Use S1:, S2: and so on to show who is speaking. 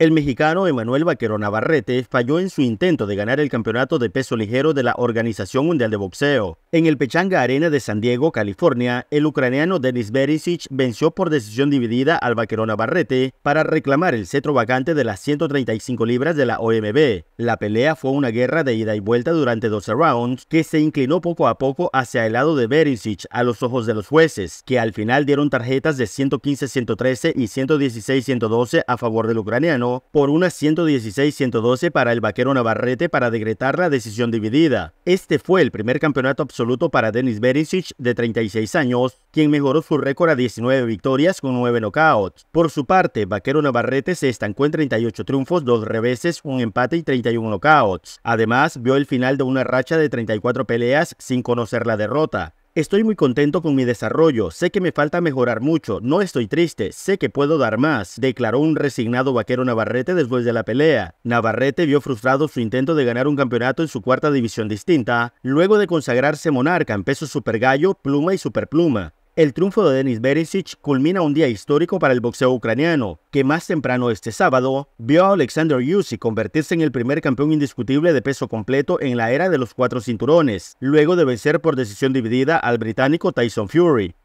S1: El mexicano Emanuel Vaquero Navarrete falló en
S2: su intento de ganar el campeonato de peso ligero de la Organización Mundial de Boxeo. En el Pechanga Arena de San Diego, California, el ucraniano Denis Berisic venció por decisión dividida al Vaquero Navarrete para reclamar el cetro vacante de las 135 libras de la OMB. La pelea fue una guerra de ida y vuelta durante 12 rounds que se inclinó poco a poco hacia el lado de Berisic a los ojos de los jueces, que al final dieron tarjetas de 115-113 y 116-112 a favor del ucraniano por una 116-112 para el vaquero Navarrete para decretar la decisión dividida. Este fue el primer campeonato absoluto para Denis Berisic de 36 años, quien mejoró su récord a 19 victorias con 9 knockouts. Por su parte, Vaquero Navarrete se estancó en 38 triunfos, dos reveses, un empate y 31 knockouts. Además, vio el final de una racha de 34 peleas sin conocer la derrota. Estoy muy contento con mi desarrollo, sé que me falta mejorar mucho, no estoy triste, sé que puedo dar más, declaró un resignado vaquero Navarrete después de la pelea. Navarrete vio frustrado su intento de ganar un campeonato en su cuarta división distinta, luego de consagrarse monarca en peso super gallo, pluma y superpluma. El triunfo de Denis beresich culmina un día histórico para el boxeo ucraniano, que más temprano este sábado vio a Alexander Usyk convertirse en el primer campeón indiscutible de peso completo en la era de los cuatro cinturones, luego de vencer por decisión dividida
S1: al británico Tyson Fury.